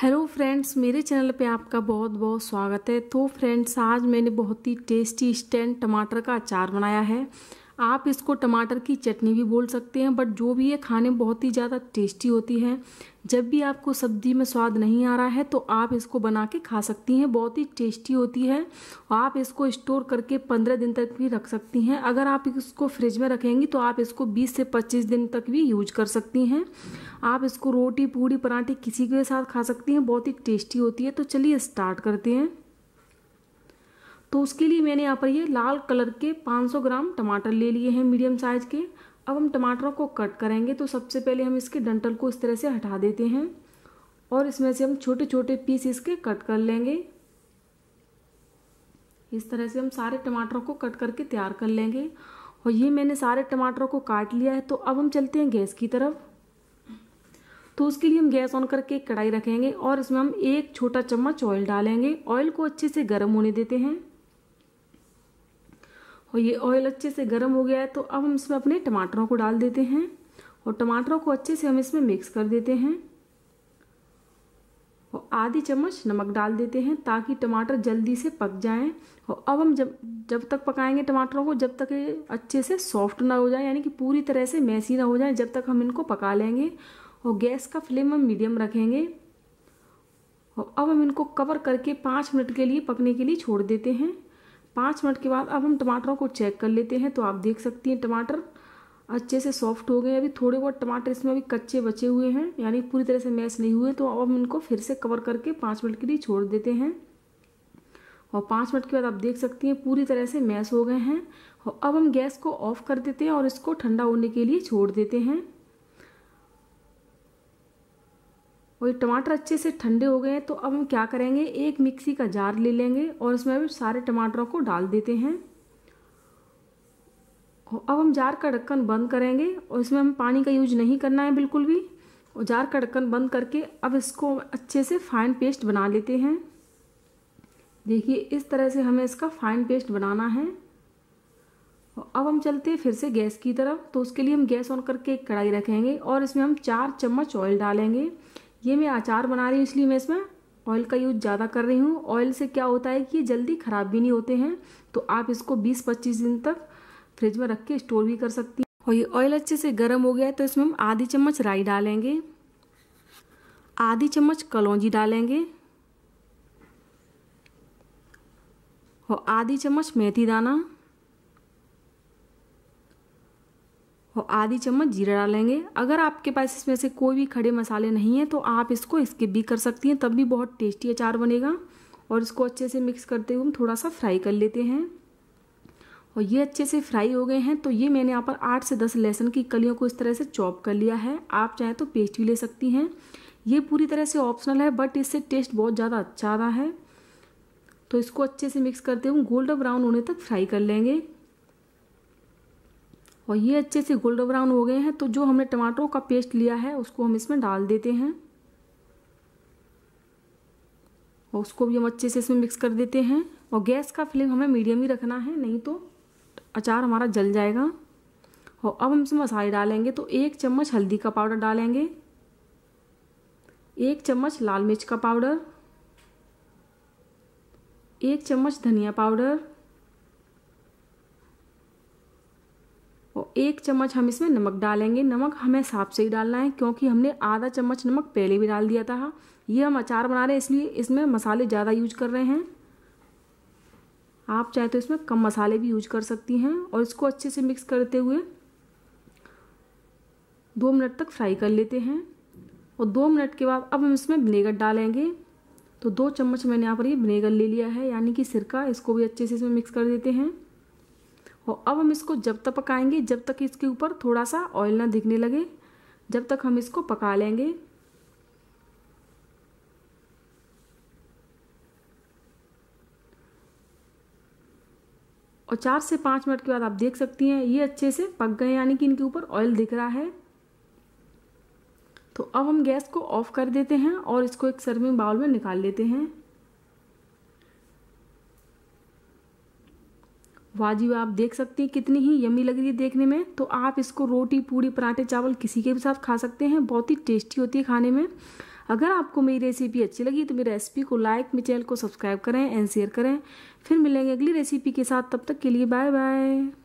hello friends मेरे channel पे आपका बहुत बहुत स्वागत है तो फ्रेंड्स आज मैंने बहुत ही टेस्टी स्टैंड टमाटर का अचार बनाया है आप इसको टमाटर की चटनी भी बोल सकते हैं बट जो भी है खाने बहुत ही ज़्यादा टेस्टी होती है जब भी आपको सब्जी में स्वाद नहीं आ रहा है तो आप इसको बना के खा सकती हैं बहुत ही टेस्टी होती है आप इसको स्टोर करके पंद्रह दिन तक भी रख सकती हैं अगर आप इसको फ्रिज में रखेंगी तो आप इसको बीस से पच्चीस दिन तक भी यूज कर सकती हैं आप इसको रोटी पूड़ी पराठे किसी के साथ खा सकती हैं बहुत ही टेस्टी होती है तो चलिए स्टार्ट करते हैं तो उसके लिए मैंने यहाँ पर ये लाल कलर के 500 ग्राम टमाटर ले लिए हैं मीडियम साइज़ के अब हम टमाटरों को कट करेंगे तो सबसे पहले हम इसके डंटल को इस तरह से हटा देते हैं और इसमें से हम छोटे छोटे पीस इसके कट कर लेंगे इस तरह से हम सारे टमाटरों को कट करके तैयार कर लेंगे और ये मैंने सारे टमाटरों को काट लिया है तो अब हम चलते हैं गैस की तरफ तो उसके लिए हम गैस ऑन करके कढ़ाई रखेंगे और इसमें हम एक छोटा चम्मच ऑयल डालेंगे ऑयल को अच्छे से गर्म होने देते हैं और ये ऑयल अच्छे से गर्म हो गया है तो अब हम इसमें अपने टमाटरों को डाल देते हैं और टमाटरों को अच्छे से हम इसमें मिक्स कर देते हैं और आधी चम्मच नमक डाल देते हैं ताकि टमाटर जल्दी से पक जाएं और अब हम जब जब तक पकाएंगे टमाटरों को जब तक ये अच्छे से सॉफ्ट ना हो जाए यानी कि पूरी तरह से मैसी ना हो जाए जब तक हम इनको पका लेंगे और गैस का फ्लेम हम मीडियम रखेंगे और अब हम इनको कवर करके पाँच मिनट के लिए पकने के लिए छोड़ देते हैं पाँच मिनट के बाद अब हम टमाटरों को चेक कर लेते हैं तो आप देख सकती हैं टमाटर अच्छे से सॉफ्ट हो गए अभी थोड़े बहुत टमाटर इसमें अभी कच्चे बचे हुए हैं यानी पूरी तरह से मैश नहीं हुए तो अब हम इनको फिर से कवर करके पाँच मिनट के लिए छोड़ देते हैं और पाँच मिनट के बाद आप देख सकती हैं पूरी तरह से मैश हो गए हैं और अब हम गैस को ऑफ कर देते हैं और इसको ठंडा होने के लिए छोड़ देते हैं और ये टमाटर अच्छे से ठंडे हो गए हैं तो अब हम क्या करेंगे एक मिक्सी का जार ले लेंगे और उसमें अभी सारे टमाटरों को डाल देते हैं और अब हम जार का ढक्कन बंद करेंगे और इसमें हम पानी का यूज नहीं करना है बिल्कुल भी और जार का ढक्कन बंद करके अब इसको अच्छे से फाइन पेस्ट बना लेते हैं देखिए इस तरह से हमें इसका फाइन पेस्ट बनाना है और अब हम चलते हैं फिर से गैस की तरफ तो उसके लिए हम गैस ऑन करके एक कढ़ाई रखेंगे और इसमें हम चार चम्मच ऑयल डालेंगे ये मैं अचार बना रही हूँ इसलिए मैं इसमें ऑयल का यूज ज़्यादा कर रही हूँ ऑयल से क्या होता है कि ये जल्दी ख़राब भी नहीं होते हैं तो आप इसको 20-25 दिन तक फ्रिज में रख के स्टोर भी कर सकती हैं और ये ऑयल अच्छे से गर्म हो गया है तो इसमें हम आधी चम्मच राई डालेंगे आधी चम्मच कलौजी डालेंगे और आधी चम्मच मेथी दाना और आधी चम्मच जीरा डालेंगे अगर आपके पास इसमें से कोई भी खड़े मसाले नहीं हैं तो आप इसको स्किप भी कर सकती हैं तब भी बहुत टेस्टी अचार बनेगा और इसको अच्छे से मिक्स करते हुए हम थोड़ा सा फ्राई कर लेते हैं और ये अच्छे से फ्राई हो गए हैं तो ये मैंने यहाँ पर आठ से दस लहसुन की कलियों को इस तरह से चॉप कर लिया है आप चाहें तो पेस्ट भी ले सकती हैं ये पूरी तरह से ऑप्शनल है बट इससे टेस्ट बहुत ज़्यादा अच्छा आ रहा है तो इसको अच्छे से मिक्स करते हुए गोल्डन ब्राउन होने तक फ्राई कर लेंगे और ये अच्छे से गोल्डन ब्राउन हो गए हैं तो जो हमने टमाटरों का पेस्ट लिया है उसको हम इसमें डाल देते हैं और उसको भी हम अच्छे से इसमें मिक्स कर देते हैं और गैस का फ्लेम हमें मीडियम ही रखना है नहीं तो अचार हमारा जल जाएगा और अब हम इसमें मसाले डालेंगे तो एक चम्मच हल्दी का पाउडर डालेंगे एक चम्मच लाल मिर्च का पाउडर एक चम्मच धनिया पाउडर एक चम्मच हम इसमें नमक डालेंगे नमक हमें हिसाब से ही डालना है क्योंकि हमने आधा चम्मच नमक पहले भी डाल दिया था ये हम अचार बना रहे हैं इसलिए इसमें मसाले ज़्यादा यूज कर रहे हैं आप चाहे तो इसमें कम मसाले भी यूज कर सकती हैं और इसको अच्छे से मिक्स करते हुए दो मिनट तक फ्राई कर लेते हैं और दो मिनट के बाद अब हम इसमें विनेगर डालेंगे तो दो चम्मच मैंने यहाँ पर ये विनेगर ले लिया है यानी कि सिरका इसको भी अच्छे से इसमें मिक्स कर देते हैं और अब हम इसको जब तक पकाएंगे जब तक इसके ऊपर थोड़ा सा ऑयल ना दिखने लगे जब तक हम इसको पका लेंगे और चार से पाँच मिनट के बाद आप देख सकती हैं ये अच्छे से पक गए यानी कि इनके ऊपर ऑयल दिख रहा है तो अब हम गैस को ऑफ कर देते हैं और इसको एक सर्विंग बाउल में निकाल लेते हैं वाह जी आप देख सकते हैं कितनी ही यमी लग रही है देखने में तो आप इसको रोटी पूड़ी पराठे चावल किसी के भी साथ खा सकते हैं बहुत ही टेस्टी होती है खाने में अगर आपको मेरी रेसिपी अच्छी लगी तो मेरी रेसिपी को लाइक मेरे चैनल को सब्सक्राइब करें एंड शेयर करें फिर मिलेंगे अगली रेसिपी के साथ तब तक के लिए बाय बाय